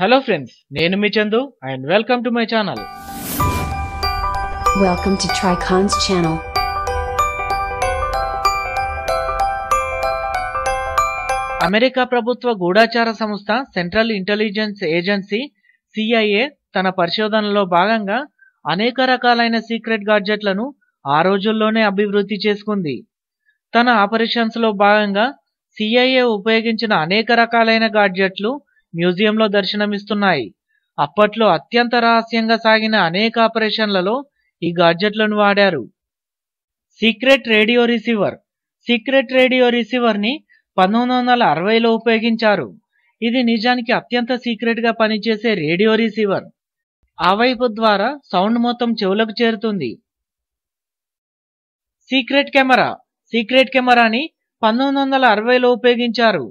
hello friends నేను మీ Chandu and welcome to my channel welcome to channel America ప్రభుత్వ గూఢాచార సంస్థ సెంట్రల్ ఇంటెలిజెన్స్ ఏజెన్సీ సిఐఏ తన పరిశోధనలో భాగంగా అనేక రకాలైన సీక్రెట్ గాడ్జెట్లను ఆ రోజుల్లోనే అభివృద్ధి చేసుకుంది తన ఆపరేషన్స్ లో భాగంగా సిఐఏ ఉపయోగించిన అనేక రకాలైన గాడ్జెట్లు మ్యూజియంలో దర్శనమిస్తున్నాయి అప్పట్లో అత్యంత రహస్యంగా సాగిన అనేక ఆపరేషన్లలో ఈ గాడ్జెట్లను వాడారు secret radio receiver secret radio ని పంతొమ్మిది వందల అరవైలో ఉపయోగించారు ఇది నిజానికి అత్యంత సీక్రెట్గా పనిచేసే రేడియో రిసీవర్ ఆ వైపు ద్వారా సౌండ్ మొత్తం చెవులకు చేరుతుంది సీక్రెట్ కెమెరా సీక్రెట్ కెమెరాని పంతొమ్మిది వందల అరవైలో ఉపయోగించారు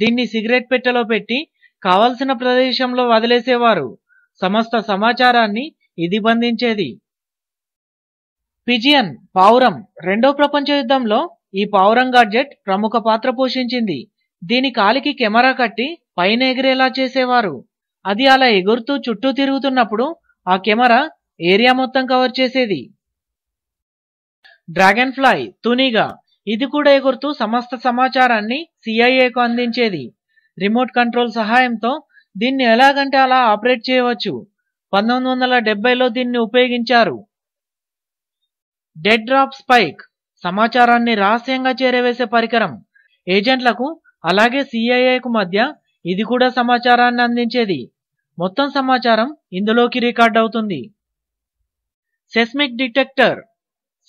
దీన్ని సిగరెట్ పెట్టెలో పెట్టి కావలసిన ప్రదేశంలో వదిలేసేవారు సమస్త సమాచారాన్ని ఇది బంధించేది పిజియన్ పావురం రెండో ప్రపంచ యుద్ధంలో ఈ పావురం గాడ్జెట్ ప్రముఖ పాత్ర పోషించింది దీని కాలికి కెమెరా కట్టి పైన ఎగిరేలా చేసేవారు అది అలా ఎగురుతూ చుట్టూ తిరుగుతున్నప్పుడు ఆ కెమెరా ఏరియా మొత్తం కవర్ చేసేది డ్రాగన్ ఫ్లై తునిగా ఇది కూడా ఎగురుతూ సమస్త సమాచారాన్ని సిఐఏకు అందించేది రిమోట్ కంట్రోల్ సహాయంతో దీన్ని ఎలాగంటే అలా ఆపరేట్ చేయవచ్చు పంతొమ్మిది వందల డెబ్బైలో దీన్ని ఉపయోగించారు డెడ్ డ్రాప్ స్పైక్ సమాచారాన్ని రహస్యంగా చేరవేసే పరికరం ఏజెంట్లకు అలాగే సిఐఏకు మధ్య ఇది కూడా సమాచారాన్ని అందించేది మొత్తం సమాచారం ఇందులోకి రికార్డ్ అవుతుంది సెస్మిక్ డిటెక్టర్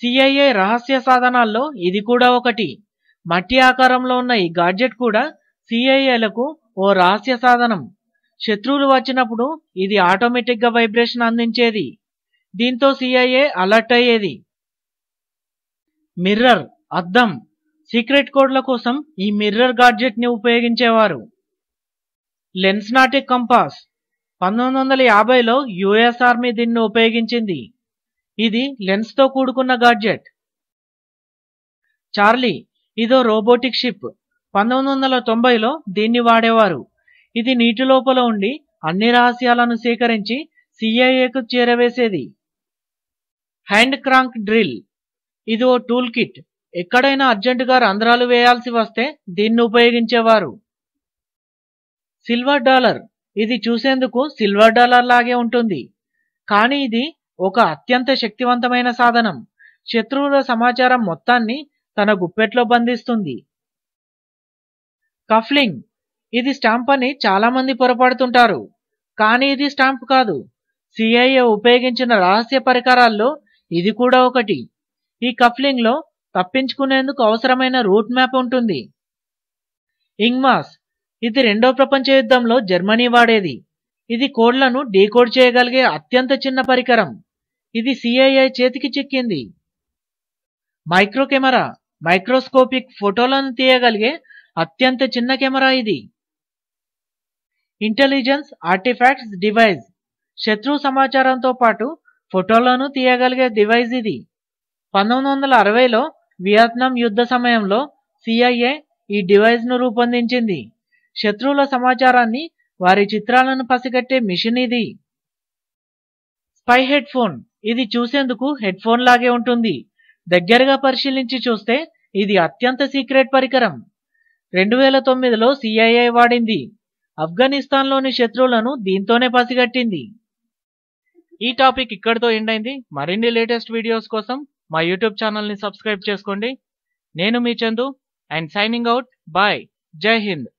సిఐఏ రహస్య సాధనాల్లో ఇది కూడా ఒకటి మట్టి ఆకారంలో ఉన్న ఈ గాడ్జెట్ కూడా సిఐఏలకు ఓ రహస్య సాధనం శత్రువులు వచ్చినప్పుడు ఇది ఆటోమేటిక్గా వైబ్రేషన్ అందించేది దీంతో సిఐఏ అలర్ట్ అయ్యేది మిర్రర్ అద్దం సీక్రెట్ కోడ్ల కోసం ఈ మిర్రర్ గాడ్జెట్ని ఉపయోగించేవారు లెన్స్నాటిక్ కంపాస్ పంతొమ్మిది వందల యాభైలో యుఎస్ ఆర్మీ దీన్ని ఉపయోగించింది ఇది లెన్స్తో కూడుకున్న గాడ్జెట్ చార్లీ ఇదో రోబోటిక్ షిప్ పంతొమ్మిది వందల తొంభైలో దీన్ని వాడేవారు ఇది నీటి లోపల ఉండి అన్ని రహస్యాలను సేకరించి సిఐఏకు చేరవేసేది హ్యాండ్ క్రాంక్ డ్రిల్ ఇది ఓ టూల్ కిట్ ఎక్కడైనా అర్జెంటుగా రంధ్రాలు వేయాల్సి వస్తే దీన్ని ఉపయోగించేవారు సిల్వర్ డాలర్ ఇది చూసేందుకు సిల్వర్ డాలర్ లాగే ఉంటుంది కానీ ఇది ఒక అత్యంత శక్తివంతమైన సాధనం శత్రువుల సమాచారం మొత్తాన్ని తన గుప్పెట్లో బంధిస్తుంది కఫ్లింగ్ ఇది స్టాంప్ అని చాలామంది పొరపాడుతుంటారు కానీ ఇది స్టాంప్ కాదు సిఐఏ ఉపయోగించిన రహస్య పరికరాల్లో ఇది కూడా ఒకటి ఈ కఫ్లింగ్లో తప్పించుకునేందుకు అవసరమైన రూట్ మ్యాప్ ఉంటుంది ఇంగ్మాస్ ఇది రెండో ప్రపంచ యుద్ధంలో జర్మనీ వాడేది ఇది కోడ్లను డీకోడ్ చేయగలిగే అత్యంత చిన్న పరికరం ఇది సిఐఐ చేతికి చిక్కింది మైక్రో కెమెరా మైక్రోస్కోపిక్ ఫోటోలను తీయగలిగే అత్యంత చిన్న కెమెరా ఇది ఇంటెలిజెన్స్ ఆర్టిఫాక్ట్స్ డివైజ్ శత్రు సమాచారంతో పాటు ఫోటోలను తీయగలిగే డివైజ్ ఇది పంతొమ్మిది వందల అరవైలో వియత్నాం యుద్ధ సమయంలో సిఐఏ ఈ ను రూపొందించింది శత్రువుల సమాచారాన్ని వారి చిత్రాలను పసిగట్టే మిషన్ ఇది స్పై హెడ్ ఫోన్ ఇది చూసేందుకు హెడ్ ఫోన్ లాగే ఉంటుంది దగ్గరగా పరిశీలించి చూస్తే ఇది అత్యంత సీక్రెట్ పరికరం రెండు వేల తొమ్మిదిలో సిఐఐ వాడింది ఆఫ్ఘనిస్తాన్లోని శత్రువులను దీంతోనే పసిగట్టింది ఈ టాపిక్ ఇక్కడితో ఎండ్ అయింది మరిన్ని లేటెస్ట్ వీడియోస్ కోసం మా యూట్యూబ్ ఛానల్ని సబ్స్క్రైబ్ చేసుకోండి నేను మీ Chandu and signing out bye జై హింద్